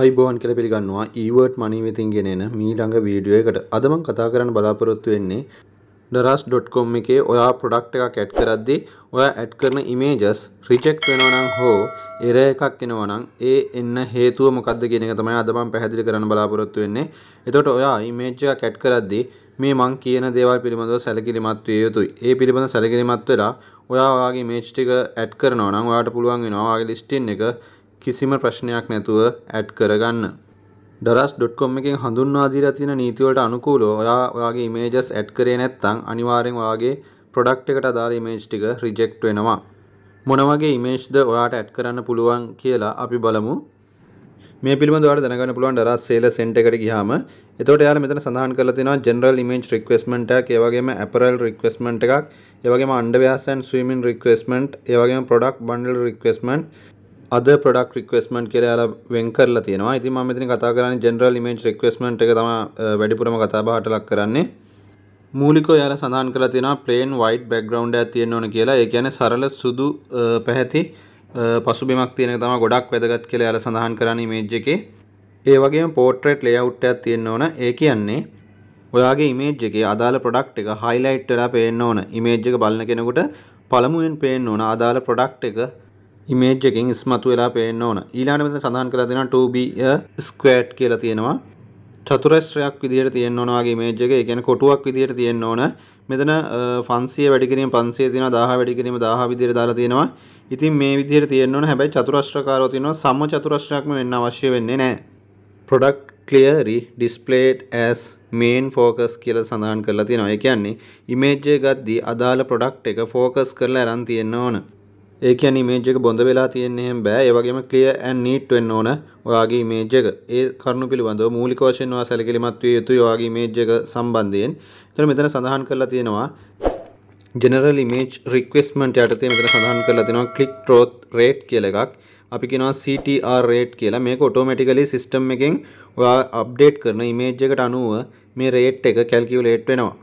අයිබෝන් කළ පිළිගන්නවා ඊවර්ට් මනීවිතින් ගෙනෙන මීළඟ වීඩියෝ එකට අදමං කතා කරන්න බලාපොරොත්තු වෙන්නේ ඩරස්.කොම් එකේ ඔයා ප්‍රොඩක්ට එකක් ඇඩ් කරද්දි ඔයා ඇඩ් කරන ඉමේජස් රිචෙක්ට් වෙනවනම් හෝ එර එකක් එනවනම් ඒ එන්න හේතුව මොකක්ද කියන එක තමයි අද මම පැහැදිලි කරන්න බලාපොරොත්තු වෙන්නේ. එතකොට ඔයා ඉමේජ් එකක් ඇඩ් කරද්දී මේ මං කියන දේවල් පිළිබඳව සැලකිලිමත් විය යුතුයි. ඒ පිළිබඳ සැලකිලිමත් වෙලා ඔයා ඔයාගේ ඉමේජ් ටික ඇඩ් කරනවා නම් ඔයාට පුළුවන් වෙනවා ඔයාගේ ලිස්ටින් එක කිසිම ප්‍රශ්නයක් නැතුව ඇඩ් කරගන්න. ඩරස්.com එකෙන් හඳුන්වා දීලා තියෙන නීතිවලට අනුකූලව ඔයා ඔයාගේ ඉමේජස් ඇඩ් කරේ නැත්නම් අනිවාර්යෙන් ඔයාගේ ප්‍රොඩක්ට් එකට අදාළ ඉමේජ් ටික රිජෙක්ට් වෙනවා. මොන වගේ ඉමේජ්ද ඔයාට ඇඩ් කරන්න පුළුවන් කියලා අපි බලමු. මේ පිළිබඳව ඔයාලට දැනගන්න පුළුවන් ඩරස් සේලර් සෙන්ටර් එකට ගියාම එතකොට එයාලා මෙතන සඳහන් කරලා තියෙනවා ජෙනරල් ඉමේජ් රික්වෙස්ට්මන්ට් එකක් ඒ වගේම ඇපරල් රික්වෙස්ට්මන්ට් එකක් ඒ වගේම අන්ඩර්වෙයාර්ස් ඇන්ඩ් ස්විමින් රික්වෙස්ට්මන්ට් ඒ වගේම ප්‍රොඩක්ට් බන්ඩල් රික්වෙස්ට්මන්ට් අද ප්‍රඩක් රික්වස්මට් කරයාලා වෙන් කරලා තියෙනවා ඉති ම මෙතින කතා කරන්න ජෙනරල් ඉමේජ් රික්වස්මට් එක තම වැඩිපුරම කතාබාට ලක් කරන්නේ මූලික යාල සඳහන් කලා තියෙන පලේන් වයිට් බැක්ග්‍රවන්් තියෙන ඕන කියලා ඒ කියන සරල සුදු පැහැති පසුබිමක් තියෙන තම ගොඩක් වැදගත් කියලා යාල සඳහන් කරන්න ඉමේජ් එකේ ඒ වගේ පෝට්‍රේට් ලේවුට්ටයක් තියෙන්න ඕන ඒ කියන්නේ ඔයාගේ ඉමේජ් එකේ අදාළ ප්‍රඩක්් එක හයිලයිට්ටලා පේන්න ඕන ඉමේජ් එක බලන්න කෙනකුට පළමුුවෙන් පේන්න ඕන අදාළ ප්‍රඩක්් එක ඉමේජ් එකෙන් ඉස්මතු වෙලා පේන්න ඕන ඊළඟට මෙතන සඳහන් කරලා දෙනවා to be a squared කියලා තියෙනවා චතුරස්‍රයක් විදිහට තියෙන්න ඕන වගේ ඉමේජ් එක ඒ කියන්නේ කොටුවක් විදිහට තියෙන්න ඕන මෙතන 500 වැඩි කිරීම 500 තියෙනවා 1000 වැඩි කිරීම 1000 විදිහට දාලා තියෙනවා ඉතින් මේ විදිහට තියෙන්න ඕන හැබැයි චතුරස්‍රකාරව තියෙනවා සම චතුරස්‍රයක්ම වෙන්න අවශ්‍ය වෙන්නේ නැහැ product clearly displayed as main focus කියලා සඳහන් කරලා තියෙනවා. ඒ කියන්නේ ඉමේජ් එක ගද්දී අදාළ ප්‍රොඩක්ට් එක ફોકસ කරලා අරන් තියෙන්න ඕන. ඒ කියන්නේ ඉමේජ් එක බොඳ වෙලා තියෙන්න එහෙම බෑ. ඒ වගේම clear and neat වෙන්න ඕන ඔයාගේ ඉමේජ් එක. ඒ කරුණු පිළිබඳව මූලික වශයෙන් ඔයා සැලකිලිමත් විය යුතුයි ඔයාගේ ඉමේජ් එක සම්බන්ධයෙන්. ඒතර මෙතන සඳහන් කරලා තියෙනවා general image requirement යටතේ මෙතන සඳහන් කරලා තියෙනවා click through rate කියලා එකක්. අපි කෙනවා CTR රේට් කියලා මේක ඔටෝමැටිකලි සිස්ටම් එකෙන් ඔයා අප්ඩේට් කරන ඉමේජ් එකට අනුව මේ රේට් එක කැල්කියුලේට් වෙනවා.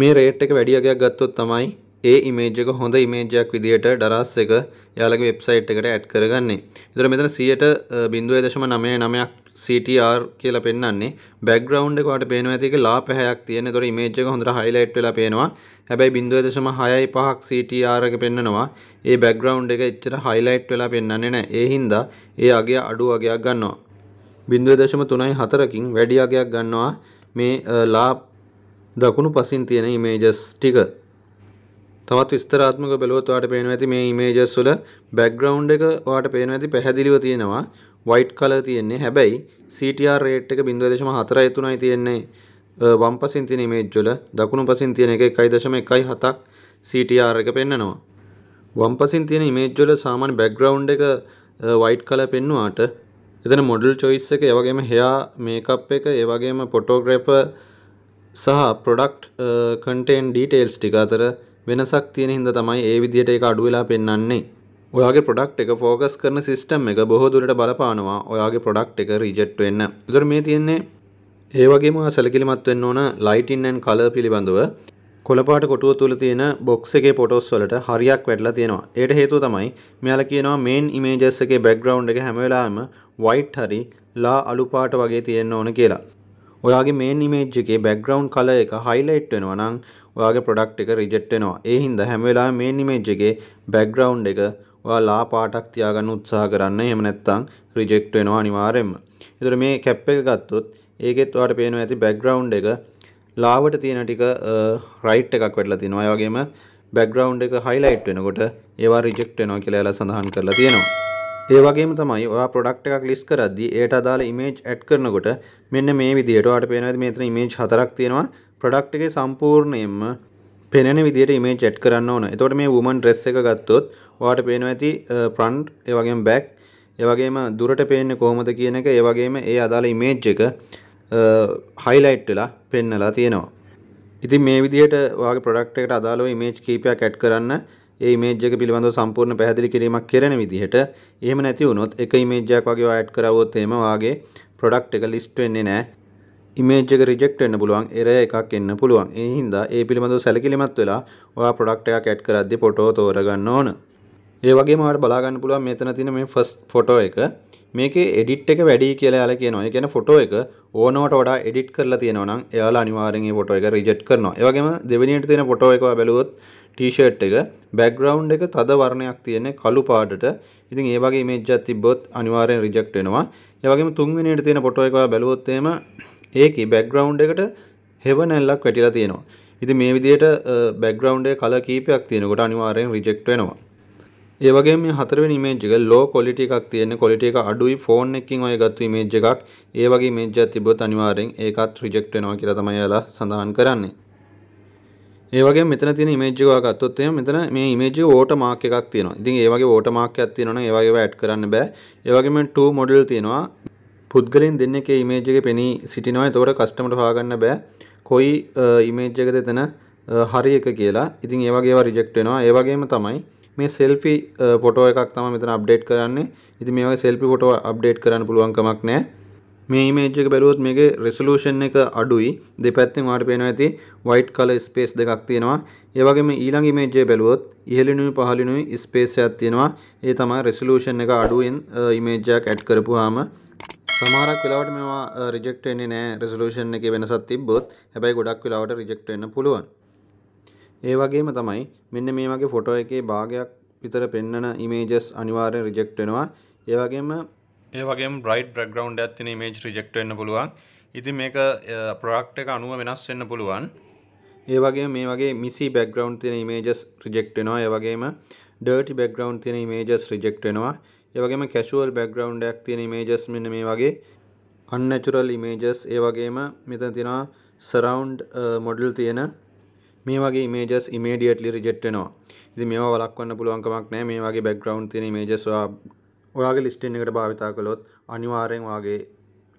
මේ රේට් එක වැඩි අගයක් ගත්තොත් තමයි ඒ ඉමේජ් එක හොඳ ඉමේජ් එකක් විදිහට ඩරස් එක යාලගේ වෙබ්සයිට් එකට ඇඩ් කරගන්නේ. ඒතර මෙතන 100.99ක් CTR කියලා පෙන්වන්නේ. බෑග්ග්‍රවුන්ඩ් එක ඔයාලට පේනවා ඇති ඒක ලා පැහැයක් තියෙන. ඒතර ඉමේජ් එක හොඳට හයිලයිට් වෙලා පේනවා. හැබැයි 0.65ක් CTR එක පෙන්වනවා. ඒ බෑග්ග්‍රවුන්ඩ් එක එච්චර හයිලයිට් වෙලා පෙන්වන්නේ නැහැ. ඒ හින්දා ඒ අගය අඩු අගයක් ගන්නවා. 0.34කින් වැඩි අගයක් ගන්නවා මේ ලා දකුණු පසින් තියෙන ඉමේජස් ටික. තවත් විස්තරාත්මක බැලුවොත් ඔයාලට පේනවා ඇති මේ ඉමේජස් වල බෑග්ග්‍රවුන්ඩ් එක ඔයාලට පේනවා ඇති පැහැදිලිව තියෙනවා white color තියෙන්නේ. හැබැයි CTR rate එක 0.43යි තියෙන්නේ වම් පසින් තියෙන ඉමේජ් වල. දකුණු පසින් තියෙන එක 1.17ක් CTR එක පෙන්නනවා. වම් පසින් තියෙන ඉමේජ් වල සාමාන්‍ය බෑග්ග්‍රවුන්ඩ් එක white color පෙන්නුවාට එතන මොඩල් choice එක, ඒ වගේම hair makeup එක, ඒ වගේම photographer සහ product content details ටික අතර වෙනසක් තියෙන හින්දා තමයි ඒ විදිහට ඒක අඩු වෙලා පෙන්වන්නේ. ඔයාගේ ප්‍රොඩක්ට් එක ફોකස් කරන සිස්ටම් එක බොහෝ දුරට බලපානවා ඔයාගේ ප්‍රොඩක්ට් එක රිජෙක්ට් වෙන්න. ඒතර මේ තියෙන්නේ ඒ වගේම සැලකිලිමත් වෙන්න ඕන ලයිටින් ඇන් කලර් පිළිබඳව කොළපාට කොටුව තුළ තියෙන බොක්ස් එකේ පොටෝස් වලට හරියක් වැඩලා තියෙනවා. ඒට හේතුව තමයි මෙයාලා කියනවා මේන් ඉමේජස් එකේ බෑග්ග්‍රවුන්ඩ් එක හැම වෙලාවෙම white හරි ලා අලු පාට වගේ තියෙන්න ඕන කියලා. ඔයාගේ මේන් ඉමේජ් එකේ බැක්ග්‍රවුන්් කල එක හයිලයිට් වෙනවා නම් ඔයාගේ ප්‍රොඩක්් එක රිජෙට් වෙනවා ඒ හින්දා හැම වෙලාවෙම මේන් ඉමේජ් එකේ බැක්ග්‍රවුන්් එක ඔයා ලා පාටක් තියාගන්න උත්සාහ කරන්න එහෙම නැත්නම් රිජෙක්ට් වෙනවා අනිවාර්යයෙන්ම. ඒතර මේ කැප් එක ගත්තොත් ඒකෙත් ඔයාලට පේනවා ඇති බැක්ග්‍රවුන්ඩ් එක ලාවට තියෙන ටික රයිට් එකක් වෙලා තිනවා. ඒ වගේම බැක්ග්‍රවුන්ඩ් එක හයිලයිට් වෙනකොට ඒවා රිජෙක්ට් වෙනවා කියලා එලා සඳහන් කරලා තියෙනවා. ඒ වගේම තමයි ඔයා ප්‍රොඩක්ට් එකක් ලිස්ට් කරද්දී ඒට අදාළ ඉමේජ් ඇඩ් කරනකොට මෙන්න මේ විදිහට ඔයාලට පේනවා මෙතන ඉමේජ් හතරක් තියෙනවා ප්‍රොඩක්ට් එකේ සම්පූර්ණයෙන්ම පෙනෙන විදිහට ඉමේජ් ඇඩ් කරන්න ඕන. එතකොට මේ woman dress එක ගත්තොත් ඔයාලට පේනවා ඇති front ඒ වගේම back ඒ වගේම දුරට පේන්නේ කොහොමද කියන එක ඒ වගේම ඒ අදාළ ඉමේජ් එක highlight වෙලා පෙන්නලා තියෙනවා. ඉතින් මේ විදිහට ඔයාගේ ප්‍රොඩක්ට් එකට අදාළව ඉමේජ් කීපයක් ඇඩ් කරන්න ඒ ඉමේජ් එක පිළිබඳව සම්පූර්ණ පැහැදිලි කිරීමක් කරන විදිහට එහෙම නැති වුණොත් එක ඉමේජ් එකක් වගේ ඇඩ් කරවුවොත් එහෙම වාගේ ප්‍රොඩක්ට් එක ලිස්ට් වෙන්නේ නැහැ. ඉමේජ් එක රිජෙක්ට් වෙන්න පුළුවන් එරර් එකක් එන්න පුළුවන්. ඒ හින්දා ඒ පිළිබඳව සැලකිලිමත් වෙලා ඔයා ප්‍රොඩක්ට් එකක් ඇඩ් කරද්දී ෆොටෝ තෝරගන්න ඕන. ඒ වගේම ඔයාලට බලා ගන්න පුළුවන් මෙතන තියෙන මේ ෆස්ට් ෆොටෝ එක මේකේ එඩිට් එක වැඩි කියලා යාලා කියනවා. ඒ කියන්නේ ෆොටෝ එක ඕනවට වඩා එඩිට් කරලා තියෙනවා නම් එයාලා අනිවාර්යෙන් මේ ෆොටෝ එක රිජෙක්ට් කරනවා. ඒ වගේම දෙවෙනියට තියෙන ෆොටෝ එක ඔයා බැලුවොත් ටීෂර්ට් එක බැග්‍රවුන්් එක තද වර්ණයක් තියෙන්නේ කළු පාටට ඉතින් ඒ වගේ ඉමේජ් එකක් තිබ්බොත් අනිවාර්යෙන් රිජෙක්ට් වෙනවා. ඒ වගේම තුන්වෙනි එකේ තියෙන ෆොටෝ එක බැලුවොත් එහෙම ඒකේ බැග්‍රවුන්් එකට හෙවණැල්ලක් වැටිලා තියෙනවා. ඉතින් මේ විදිහට බැග්‍රවුන්් එකේ කලර් කීපයක් තියෙනකොට අනිවාර්යෙන් රිජෙක්ට් වෙනවා. ඒ වගේ මේ හතරවෙනි ඉමේජ් එක ලෝ ක්වොලිටි එකක් තියෙන ක්වොලිටි එක අඩුයි ෆෝන් එකකින් ඔය ගත්තු ඉමේජ් එකක්. ඒ වගේ ඉමේජ් එකක් තිබ්බොත් අනිවාර්යෙන් ඒකත් රිජෙක්ට් වෙනවා කියලා තමයි එයාලා සඳහන් කරන්නේ. ඒවගේ මෙතන තියෙන ඉමේජ් එකක් ගත්තොත් එහෙම මෙතන මේ ඉමේජ් එක ඕටෝ මාක් එකක් තියෙනවා. ඉතින් ඒ වගේ ඕටෝ මාක් එකක් තියෙනවනම් ඒ වගේ ඒවා ඇඩ් කරන්න බෑ. ඒ වගේම 2 මොඩල් තියෙනවා. පුද්ගලයන් දෙන්නකේ ඉමේජ් එකේ පෙනී සිටිනවා. ඒතකොට කස්ටමර්ට හොයාගන්න බෑ. කොයි ඉමේජ් එකද එතන හරි එක කියලා. ඉතින් ඒ වගේ ඒවා රිජෙක්ට් වෙනවා. ඒ වගේම තමයි මේ සෙල්ෆි ෆොටෝ එකක් තමයි මෙතන අප්ඩේට් කරන්නේ. ඉතින් මේ වගේ සෙල්ෆි ෆොටෝ අප්ඩේට් කරන්න පුළුවන් කමක් නැහැ. මේ මේජ් එක බැලුවොත් මේකේ රෙසලූෂන් එක අඩුයි දෙපැත්තෙන් වාට පේනවා ඇති වයිට් කල ස්පේස් දෙකක් තියෙනවා ඒ වගේම ඊළඟ ඉමේජ් එක බැලුවොත් ඉහළිනුයි පහළිනුයි ස්පේස් එකක් තියෙනවා ඒ තමයි රෙසලූෂන් එක අඩුවෙන් ඉමේජ් එකක් ඇඩ් කරපුවාම සමහරක් වෙලාවට මේවා රිජෙක්ට් වෙන්නේ නැහැ රෙසලූෂන් එකේ වෙනසක් තිබ්බොත් හැබැයි ගොඩක් වෙලාවට රිජෙක්ට් වෙන්න පුළුවන් ඒ වගේම තමයි මෙන්න මේ වගේ ෆොටෝ එකේ භාගයක් විතර පෙන්වන ඉමේජස් අනිවාර්යෙන් රිජෙක්ට් වෙනවා ඒ වගේම ඒ වගේ බ්‍රයිට් බ්‍රග්‍රවන්් ඇත්තින මේජ් රිජෙක්ට වෙන්න පුළුවන් ඉති මේක ප්‍රාක්ට එක අනුව වෙනස් වෙන්න පුළුවන් ඒ වගේ මේ වගේ මිසි බැග්‍රවන්් තින මේජස් රිජෙක්ට වෙනවා ඒ වගේම ඩර්ටි බැග්‍රවන්් තින මේජස් රිජෙක්ට වෙනවා ඒවගේම කැශුවල් බැග්‍රවන්් ඇක් තියෙන මේජස් මෙන්න මේ වගේ අන්නචුරල් ඉමේජස් ඒවගේම මෙතන තිනා සරවන්් මොඩල් තියෙන මේ වගේ මේජස් ඉමේඩියටලි රිජෙට්ටනවා ඉති මේවා වලක්වන්න පුළුවන්කමක් නෑ මේ වගේ බැග්‍රවන්් තියෙන මේජස්වා ඔයාගේ ලිස්ටින් එකට භාවිතා කළොත් අනිවාර්යෙන් වාගේ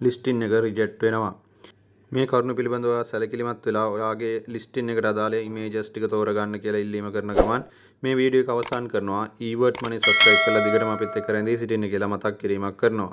ලිස්ටින් එක රිජෙට් වෙනවා මේ කරුණු පිළිබඳව සැලකිලිමත් වෙලා ඔයාගේ ලිස්ටින් එකට අදාළ ඉමේජස් ටික තෝරගන්න කියලා ඉල්ලීම කරන ගමන් මේ වීඩියෝ එක අවසන් කරනවා ඊවර්ට් මනි සබ්ස්ක්‍රයිබ් කරලා දිගටම අපිත් එක්ක රැඳී සිටින්න කියලා මතක් කිරීමක් කරනවා